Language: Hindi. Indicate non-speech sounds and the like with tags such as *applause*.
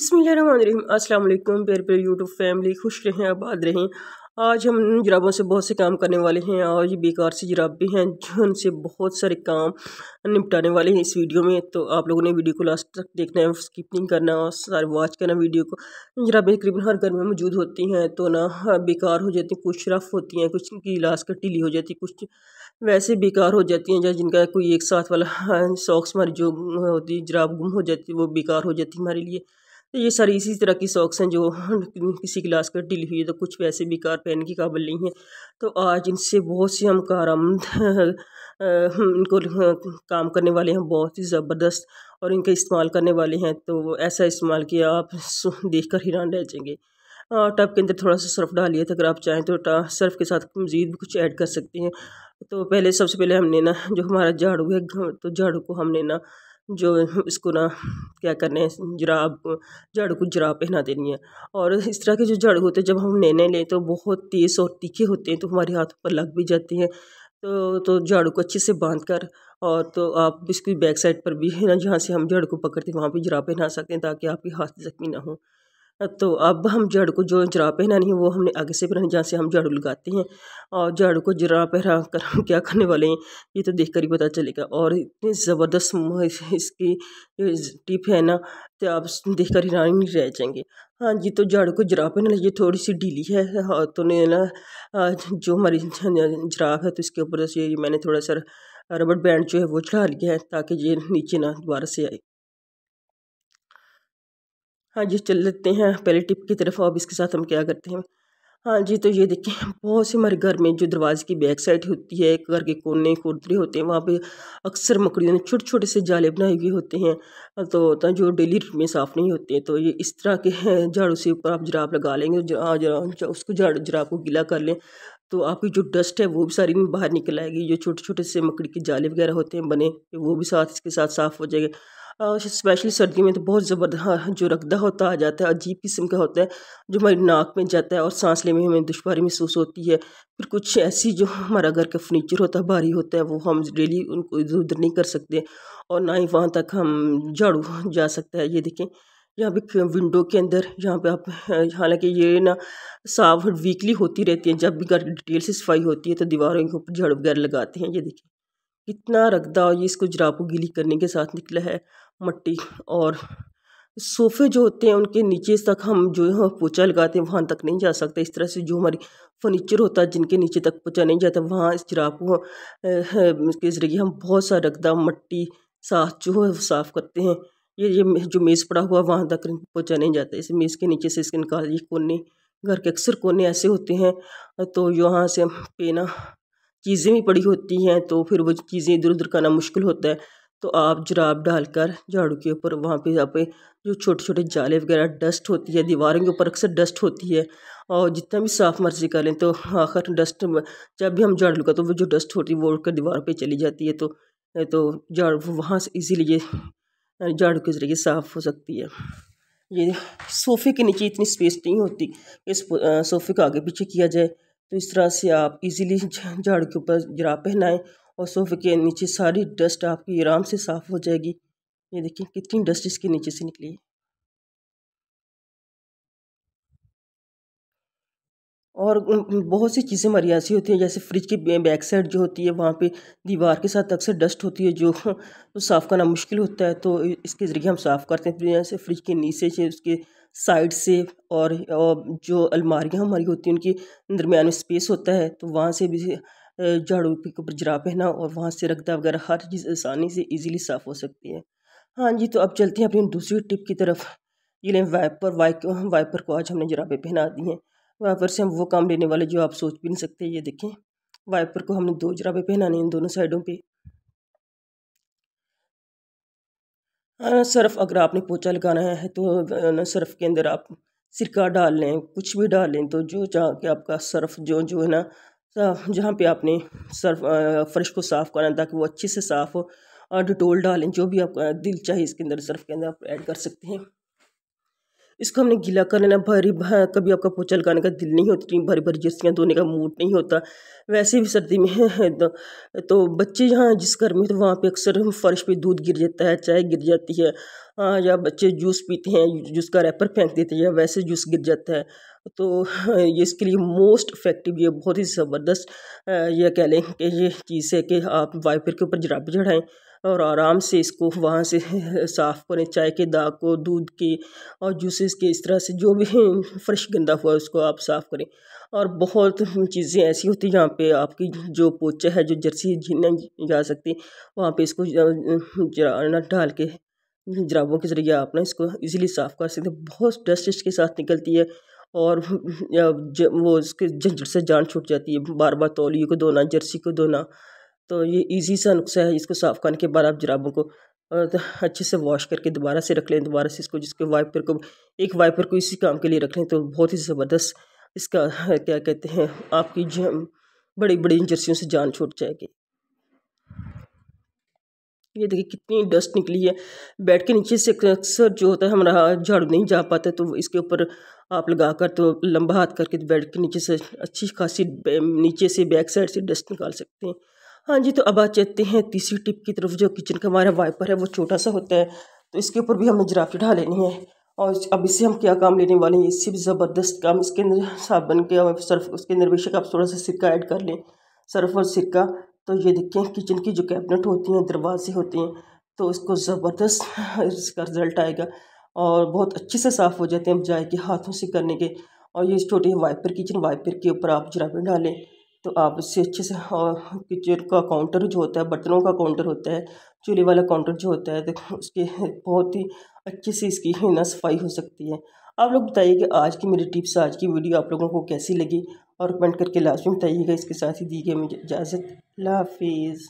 बसमीम अस्सलाम वालेकुम प्यार यूट्यूब फैमिली खुश रहें आबाद रहें आज हम जराबों से बहुत से काम करने वाले हैं और ये बेकार से जराबे हैं जिनसे बहुत सारे काम निपटाने वाले हैं इस वीडियो में तो आप लोगों ने वीडियो को लास्ट तक देखना है स्किपिंग करना और सारे वॉच करना वीडियो को जराबें तकरीबन हर घर में मौजूद होती हैं तो ना बेकार हो जाती हैं कुछ रफ होती हैं कुछ की लास्ट ढीली हो जाती है कुछ वैसे बेकार हो जाती हैं या जिनका कोई एक साथ वाला सॉक्स *laughs* हमारी जो होती है जराब गुम हो जाती है वो बेकार हो जाती है हमारे लिए तो ये सारी इसी तरह की सॉक्स हैं जो *laughs* किसी क्लास कर डील हुई है तो कुछ वैसे बेकार पहनने के काबिल नहीं है तो आज इनसे बहुत सी हम कार *laughs* इनको काम करने वाले हैं बहुत ही ज़बरदस्त और इनका इस्तेमाल करने वाले हैं तो ऐसा इस्तेमाल किया आप *laughs* देख कर हैरान रह जाएंगे टब के अंदर थोड़ा सा सर्फ डालिए था अगर आप चाहें तो सर्फ के साथ मज़ीद भी कुछ ऐड कर सकते हैं तो पहले सबसे पहले हमने ना जो हमारा झाड़ू है तो झाड़ू को हमने ना जो इसको ना क्या करने जराब जड़ को जराब पहना देनी है और इस तरह के जो जड़ होते हैं जब हम लेने लें तो बहुत तेज़ और तीखे होते हैं तो हमारे हाथ पर लग भी जाती हैं तो तो जड़ को अच्छे से बांध कर और तो आप इसकी बैक साइड पर भी है ना जहाँ से हम जड़ को पकड़ते हैं वहाँ भी जरा पहना सकते हैं ताकि आपके हाथ जख्मी ना हो तो अब हम जड़ को जो जरा पहना नहीं वो हमने आगे से पहना जहाँ से हम झाड़ू लगाते हैं और झाड़ू को जरा पहना कर हम क्या करने वाले हैं ये तो देख कर ही पता चलेगा और इतनी ज़बरदस्त इसकी टिप है ना तो आप देख कर हैरान नहीं रह जाएंगे हाँ जी तो झाड़ू को जरा पहना ये थोड़ी सी ढीली है हाँ तो ने ना जो हमारी जराब है तो इसके ऊपर मैंने थोड़ा सा रबड़ बैंड जो है वो चढ़ा लिया है ताकि ये नीचे ना दोबारा से आए हाँ जी चल लेते हैं पहले टिप की तरफ अब इसके साथ हम क्या करते हैं हाँ जी तो ये देखिए बहुत से हमारे घर में जो दरवाजे की बैक साइड होती है घर के कोने खुरदरे होते हैं वहाँ पे अक्सर मकड़ियों ने छोटे छोटे से जाले बनाए हुए होते हैं तो जो डेली में साफ़ नहीं होते हैं तो ये इस तरह के झाड़ू से ऊपर आप जराब लगा लेंगे जरा, जरा, उसको झाड़ू जराब को गीला कर लें तो आपकी जो डस्ट है वो भी सारी बाहर निकल आएगी जो छोटे छोटे से मकड़ी के जाले वगैरह होते हैं बने वो भी साथ इसके साथ साफ़ हो जाएगा स्पेशली सर्दी में तो बहुत ज़बरदस्त हाँ, हाँ, जो रगदा होता आ जाता है अजीब किस्म का होता है जो हमारी नाक में जाता है और सांस लेने में हमें दुशारी महसूस होती है फिर कुछ ऐसी जो हमारा घर का फर्नीचर होता है भारी होता है वो हम डेली उनको इधर उधर नहीं कर सकते और ना ही वहाँ तक हम झाड़ू जा सकता है ये देखें यहाँ पे विंडो के अंदर यहाँ पे आप हालांकि ये ना साफ वीकली होती रहती है जब भी घर डिटेल से सफाई होती है तो दीवारों के ऊपर झाड़ू वगैरह लगाते हैं ये देखिए कितना रगदा और ये इसको जराबू गीली करने के साथ निकला है मट्टी और सोफ़े जो होते हैं उनके नीचे तक हम जो है पोचा लगाते हैं वहाँ तक नहीं जा सकते इस तरह से जो हमारी फर्नीचर होता है जिनके नीचे तक पोचा नहीं जाता वहाँ इस जराबू के ज़रिए हम बहुत सा रगदा मट्टी साथ जो है साफ़ करते हैं ये ये जो मेज़ पड़ा हुआ वहाँ तक पहुँचा नहीं जाता इस मेज़ के नीचे से इसके निकाल ये कोने घर के अक्सर कोने ऐसे होते हैं तो यहाँ से पेना चीज़ें भी पड़ी होती हैं तो फिर वो चीज़ें इधर उधर करना मुश्किल होता है तो आप जराब डालकर झाड़ू के ऊपर वहाँ पे आप जो छोटे छोटे जाले वगैरह डस्ट होती है दीवारों के ऊपर अक्सर डस्ट होती है और जितना भी साफ मर्जी कर लें तो आखिर डस्ट जब भी हम झाड़ू का तो वो जो डस्ट होती है वो उड़कर दीवार पर चली जाती है तो तो झाड़ू वहाँ से इजीली ये झाड़ू के ज़रिए साफ़ हो सकती है ये सोफ़े के नीचे इतनी स्पेस नहीं होती कि सोफ़े को आगे पीछे किया जाए तो इस तरह से आप इजीली *laughs* झाड़ के ऊपर जरा पहनाएं और सोफे के नीचे सारी डस्ट आपकी आराम से साफ़ हो जाएगी ये देखिए कितनी डस्ट इसके नीचे से निकली है और बहुत सी चीज़ें हमारी ऐसी होती हैं जैसे फ्रिज की बैक साइड जो होती है वहाँ पे दीवार के साथ अक्सर डस्ट होती है जो तो *laughs* साफ़ करना मुश्किल होता है तो इसके ज़रिए हम साफ़ करते हैं तो जैसे फ्रिज के नीचे से उसके साइड से और, जो अलमारियाँ हमारी होती हैं उनके दरमियान में स्पेस होता है तो वहाँ से भी झाड़ू के ऊपर जरा पहना और वहाँ से रगदा वगैरह हर चीज़ आसानी से ईजिली साफ़ हो सकती है हाँ जी तो अब चलते हैं अपनी दूसरी टिप की तरफ ये लें वाइपर वाइक वाइपर को आज हमने जराबे पहना दी हैं वाइपर से हम वो काम लेने वाले जो आप सोच भी नहीं सकते ये देखें वाइपर को हमने दो जराबे पहनाने हैं दोनों साइडों पे हाँ, सर्फ अगर आपने पोचा लगाना है तो सर्फ के अंदर आप सिरका डाल लें कुछ भी डाल लें तो जो चाह के आपका सर्फ जो जो है ना जहाँ पे आपने सर्फ फर्श को साफ़ करना ताकि वो अच्छे से साफ़ हो और डिटोल डालें जो भी आपका दिल चाहे इसके अंदर सर्फ के अंदर आप ऐड कर सकते हैं इसको हमने गीला कर लेना भरी कभी आपका पोछा लगाने का दिल नहीं होता भरी भरी जस्तियाँ धोने का मूड नहीं होता वैसे भी सर्दी में तो, बच्चे यहाँ जिस घर में तो वहाँ पे अक्सर फर्श पे दूध गिर जाता है चाय गिर जाती है या बच्चे जूस पीते हैं जूस का रैपर फेंक देते हैं या वैसे जूस गिर जाता है तो *laughs* ये इसके लिए मोस्ट इफेक्टिव ये बहुत ही ज़बरदस्त यह कह लें कि ये चीज़ है कि आप वाइपर के ऊपर जराबे चढ़ाएँ और आराम से इसको वहाँ से *laughs* साफ़ करें चाय के दाग को दूध के और जूसेस के इस तरह से जो भी फ़्रेश *laughs* गंदा हुआ उसको आप साफ़ करें और बहुत चीज़ें ऐसी होती हैं जहाँ पे आपकी जो पोचा है जो जर्सी नहीं जा सकती वहाँ पे इसको जरा डाल के जराबों के ज़रिए आप ना इसको इजीली साफ़ कर सकते हैं बहुत डस्ट के साथ निकलती है और *laughs* वो उसके झंझट से जान छूट जाती है बार बार तौलिए को धोना जर्सी को धोना तो ये ईजी सा नुस्खा है इसको साफ़ करने के बाद आप जराबों को अच्छे से वॉश करके दोबारा से रख लें दोबारा से इसको जिसके वाइपर को एक वाइपर को इसी काम के लिए रख लें तो बहुत ही ज़बरदस्त इसका क्या कहते हैं आपकी बड़ी बड़ी जर्सियों से जान छूट जाएगी ये देखिए कितनी डस्ट निकली है बेड के नीचे से अक्सर जो होता है हमारा झाड़ू नहीं जा पाता तो इसके ऊपर आप लगा कर तो लंबा हाथ करके बेड के नीचे से अच्छी खासी नीचे से बैक साइड से डस्ट निकाल सकते हैं हाँ जी तो अब आ जाते हैं तीसरी टिप की तरफ जो किचन का हमारा वाइपर है वो छोटा सा होता है तो इसके ऊपर भी हमने जराफी ढा लेनी है और अब इससे हम क्या काम लेने वाले हैं इससे भी ज़बरदस्त काम इसके अंदर साबन के और सर्फ उसके अंदर बेशक आप थोड़ा सा सिरका ऐड कर लें सर्फ और सिरका तो ये देखें किचन की जो कैबिनेट होती हैं दरवाजे होते हैं तो उसको ज़बरदस्त *laughs* इसका रिज़ल्ट आएगा और बहुत अच्छे से साफ़ हो जाते हैं बजाय के हाथों से करने के और ये छोटे वाइपर किचन वाइपर के ऊपर आप जराफी डालें तो आप उससे अच्छे से और हाँ, किचन का काउंटर जो होता है बर्तनों का काउंटर होता है चूल्हे वाला काउंटर जो होता है तो उसके बहुत ही अच्छे से इसकी ना सफाई हो सकती है आप लोग बताइए कि आज की मेरी टिप्स आज की वीडियो आप लोगों को कैसी लगी और कमेंट करके लास्ट में बताइएगा इसके साथ ही दी गई मुझे इजाज़त हाफिज़